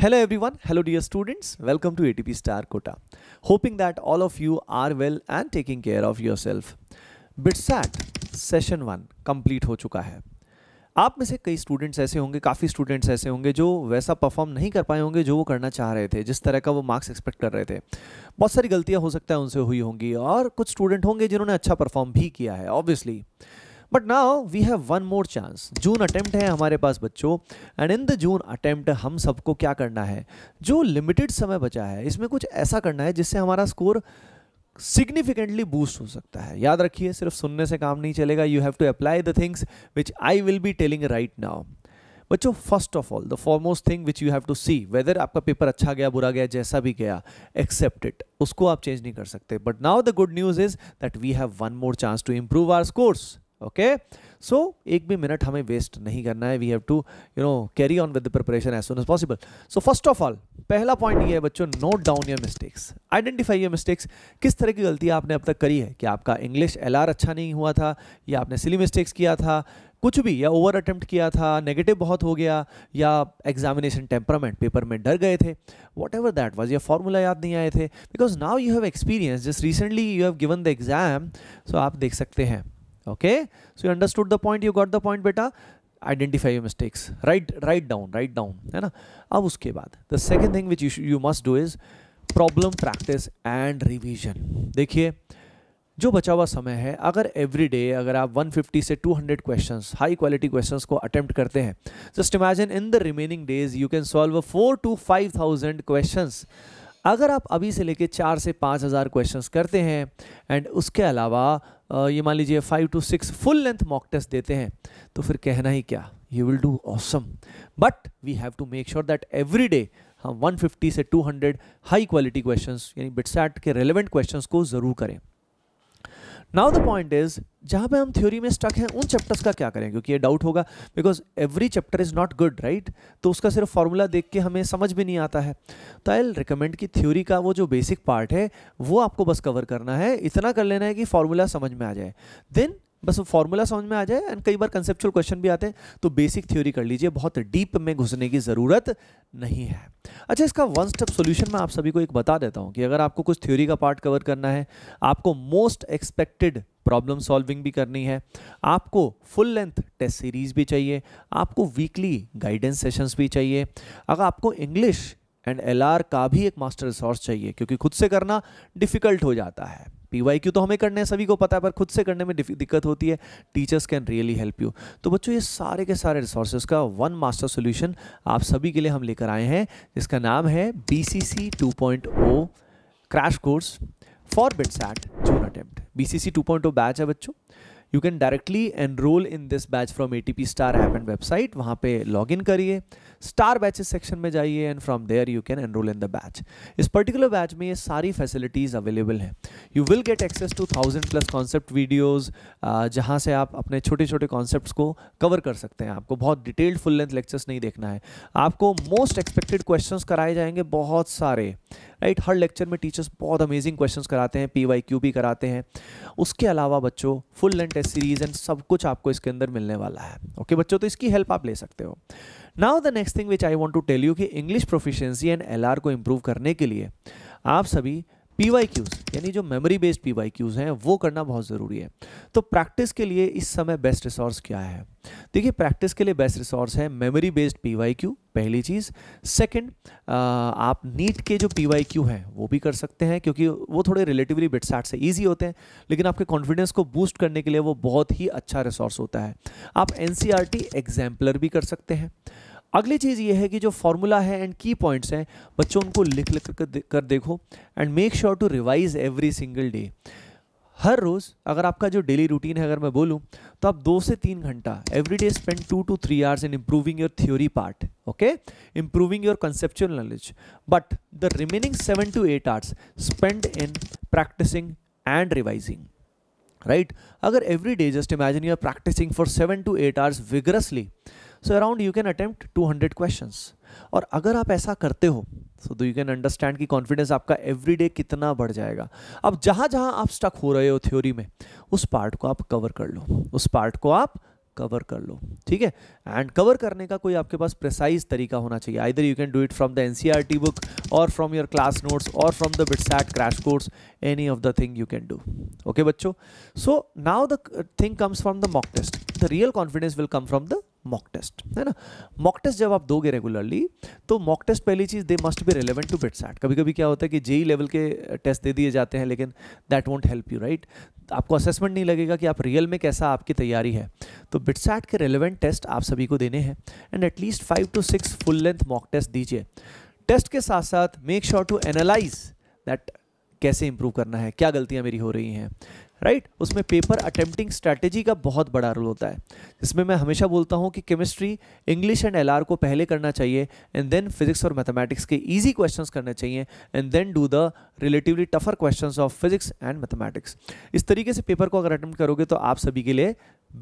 Hello everyone, hello dear students, welcome to ATP Star Kota. Hoping that all of you are well and taking care of yourself. BITSAT session one complete हो चुका है आप में से कई students ऐसे होंगे काफ़ी स्टूडेंट्स ऐसे होंगे जो वैसा परफॉर्म नहीं कर पाए होंगे जो वो करना चाह रहे थे जिस तरह का वो मार्क्स एक्सपेक्ट कर रहे थे बहुत सारी गलतियां हो सकता है उनसे हुई होंगी और कुछ स्टूडेंट होंगे जिन्होंने अच्छा परफॉर्म भी किया है obviously but now we have one more chance June attempt है हमारे पास बच्चों and in the June attempt हम सबको क्या करना है जो लिमिटेड समय बचा है इसमें कुछ ऐसा करना है जिससे हमारा स्कोर सिग्निफिकेंटली बूस्ट हो सकता है याद रखिए सिर्फ सुनने से काम नहीं चलेगा you have to apply the things which I will be telling right now बच्चों first of all the foremost thing which you have to see whether आपका पेपर अच्छा गया बुरा गया जैसा भी गया एक्सेप्ट इट उसको आप चेंज नहीं कर सकते but now the good news is that we have one more chance to improve our scores okay so एक भी मिनट हमें वेस्ट नहीं करना है we have to you know carry on with the preparation as soon as possible so first of all पहला point ये है बच्चों note down your mistakes identify your mistakes किस तरह की गलती आपने अब तक करी है कि आपका इंग्लिश एल आर अच्छा नहीं हुआ था या आपने सिली मिस्टेक्स किया था कुछ भी या ओवर अटेम्प्ट किया था नेगेटिव बहुत हो गया या एग्जामिनेशन टेम्परामेंट पेपर में डर गए थे वॉट एवर दैट वॉज या फार्मूला याद नहीं आए थे because now you have experience just recently you have given the exam so आप देख सकते हैं okay so you understood the point you got the point beta identify your mistakes write write down write down hai na ab uske baad the second thing which you you must do is problem practice and revision dekhiye जो बचा हुआ समय है अगर every day अगर आप 150 से 200 questions high quality questions को अटेम्प्ट करते हैं just imagine in the remaining days you can solve four to five thousand questions अगर आप अभी से लेके चार से पाँच हज़ार क्वेश्चन करते हैं एंड उसके अलावा ये मान लीजिए five to six full length mock test देते हैं तो फिर कहना ही क्या you will do awesome but we have to make sure that every day हम 150 से 200 हाई क्वालिटी क्वेश्चंस यानी बिटसैट के रेलेवेंट क्वेश्चंस को ज़रूर करें नाउ द पॉइंट इज जहां पे हम थ्योरी में स्टक हैं उन चैप्टर्स का क्या करें क्योंकि ये डाउट होगा because every chapter is not good right तो उसका सिर्फ फॉर्मूला देख के हमें समझ भी नहीं आता है तो आई रिकमेंड कि थ्योरी का वो जो बेसिक पार्ट है वो आपको बस कवर करना है इतना कर लेना है कि फॉर्मूला समझ में आ जाए देन बस वो फॉर्मूला समझ में आ जाए एंड कई बार कंसेप्चुअल क्वेश्चन भी आते हैं तो बेसिक थ्योरी कर लीजिए बहुत डीप में घुसने की ज़रूरत नहीं है अच्छा इसका वन स्टेप सोल्यूशन मैं आप सभी को एक बता देता हूँ कि अगर आपको कुछ थ्योरी का पार्ट कवर करना है आपको मोस्ट एक्सपेक्टेड प्रॉब्लम सॉल्विंग भी करनी है आपको फुल लेंथ टेस्ट सीरीज भी चाहिए आपको वीकली गाइडेंस सेशंस भी चाहिए अगर आपको इंग्लिश एंड एल का भी एक मास्टर रिसोर्स चाहिए क्योंकि खुद से करना डिफ़िकल्ट हो जाता है पी तो हमें करने हैं सभी को पता है पर खुद से करने में दिक्कत होती है teachers can really help you तो बच्चों ये सारे के सारे रिसोर्सेज का वन मास्टर सोल्यूशन आप सभी के लिए हम लेकर आए हैं जिसका नाम है B C C two point O crash course for BITS at June attempt B C C two point O batch है बच्चों you can directly enroll in this batch from A T P star app and website वहाँ पर log in करिए star batches section में जाइए and from there you can enroll in the batch इस particular batch में ये सारी facilities available हैं you will get access to thousand plus concept videos जहाँ से आप अपने छोटे छोटे कॉन्सेप्ट को कवर कर सकते हैं आपको बहुत डिटेल्ड फुल लेंथ लेक्चर्स नहीं देखना है आपको मोस्ट एक्सपेक्टेड क्वेश्चन कराए जाएंगे बहुत सारे राइट right? हर लेक्चर में टीचर्स बहुत अमेजिंग क्वेश्चन कराते हैं पी वाई क्यू भी कराते हैं उसके अलावा बच्चों full length test series and सब कुछ आपको इसके अंदर मिलने वाला है ओके okay, बच्चों तो इसकी हेल्प आप ले सकते हो now the next thing which I want to tell you कि इंग्लिश प्रोफिशियंसी एंड एल को इम्प्रूव करने के लिए आप सभी पी यानी जो मेमोरी बेस्ड पी हैं वो करना बहुत ज़रूरी है तो प्रैक्टिस के लिए इस समय बेस्ट रिसोर्स क्या है देखिए प्रैक्टिस के लिए बेस्ट रिसोर्स है मेमोरी बेस्ड पी क्यू पहली चीज़ सेकंड आप नीट के जो पी वाई क्यू हैं वो भी कर सकते हैं क्योंकि वो थोड़े रिलेटिवली बिटसाट से ईजी होते हैं लेकिन आपके कॉन्फिडेंस को बूस्ट करने के लिए वो बहुत ही अच्छा रिसोर्स होता है आप एन सी एग्जाम्पलर भी कर सकते हैं अगली चीज़ ये है कि जो फॉर्मूला है एंड की पॉइंट्स हैं बच्चों उनको लिख लिख कर देखो and make sure to revise every single day हर रोज़ अगर आपका जो डेली रूटीन है अगर मैं बोलूँ तो आप दो से तीन घंटा every day spend two to three hours in improving your theory part okay improving your conceptual knowledge but the remaining seven to eight hours spend in practicing and revising right अगर every day just imagine you are practicing for seven to eight hours vigorously so around you can attempt 200 questions और अगर आप ऐसा करते हो so do you can understand कि confidence आपका every day कितना बढ़ जाएगा अब जहाँ जहाँ आप स्टक हो रहे हो थ्योरी में उस पार्ट को आप कवर कर लो उस पार्ट को आप कवर कर लो ठीक है एंड कवर करने का कोई आपके पास प्रिसाइज तरीका होना चाहिए either you can do it from the N book और फ्रॉम योर क्लास नोट्स और from the BITSAT crash course any of the thing you can do okay बच्चों so now the thing comes from the mock test the real confidence will come from the mock test है ना mock test जब आप दोगे regularly तो mock test पहली चीज़ they must be relevant to BITSAT कभी कभी क्या होता है कि जेई लेवल e के टेस्ट uh, दे दिए जाते हैं लेकिन that won't help you right आपको असेसमेंट नहीं लगेगा कि आप रियल में कैसा आपकी तैयारी है तो बिटसैट के रेलिवेंट टेस्ट आप सभी को देने हैं and at least five to six full length mock test दीजिए टेस्ट के साथ साथ make sure to analyze that कैसे इंप्रूव करना है क्या गलतियाँ मेरी हो रही हैं राइट right? उसमें पेपर अटेम्प्टिंग स्ट्रैटेजी का बहुत बड़ा रोल होता है जिसमें मैं हमेशा बोलता हूँ कि केमिस्ट्री इंग्लिश एंड एलआर को पहले करना चाहिए एंड देन फिजिक्स और मैथमेटिक्स के ईजी क्वेश्चन करने चाहिए and then do the relatively tougher question of physics and mathematics इस तरीके से पेपर को अगर अटैम्प्ट करोगे तो आप सभी के लिए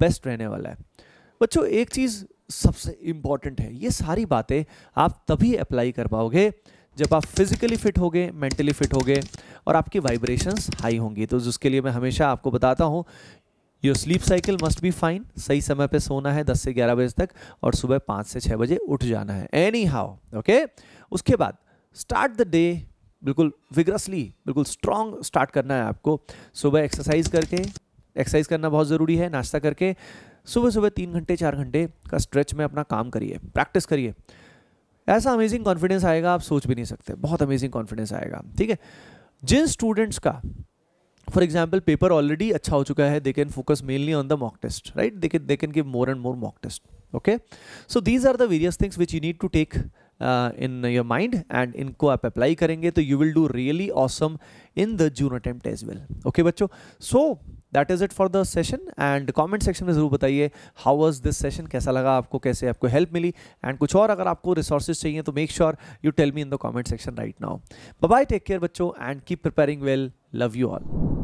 बेस्ट रहने वाला है बच्चों एक चीज़ सबसे इम्पॉर्टेंट है ये सारी बातें आप तभी अप्लाई कर पाओगे जब आप फिजिकली फिट होगे मेंटली फिट होगे और आपकी वाइब्रेशंस हाई होंगी तो जिसके लिए मैं हमेशा आपको बताता हूँ your sleep cycle must be fine सही समय पे सोना है 10 से 11 बजे तक और सुबह 5 से 6 बजे उठ जाना है एनी हाउ ओके उसके बाद स्टार्ट द डे बिल्कुल विग्रसली बिल्कुल स्ट्रांग स्टार्ट करना है आपको सुबह एक्सरसाइज करके एक्सरसाइज करना बहुत ज़रूरी है नाश्ता करके सुबह सुबह तीन घंटे चार घंटे का स्ट्रेच में अपना काम करिए प्रैक्टिस करिए ऐसा अमेजिंग कॉन्फिडेंस आएगा आप सोच भी नहीं सकते बहुत अमेजिंग कॉन्फिडेंस आएगा ठीक है जिन स्टूडेंट्स का फॉर एग्जाम्पल पेपर ऑलरेडी अच्छा हो चुका है they can focus mainly on the mock test right they can they can give more and more mock test okay so these are the various things which you need to take in your mind and इनको आप apply करेंगे तो you will do really awesome in the June attempt as well okay बच्चों so that is it for the session and comment section में ज़रूर बताइए how was this session कैसा लगा आपको कैसे आपको हेल्प मिली एंड कुछ और अगर आपको रिसोर्सेज चाहिए तो make sure you tell me in the comment section right now bye take care बच्चों and keep preparing well love you all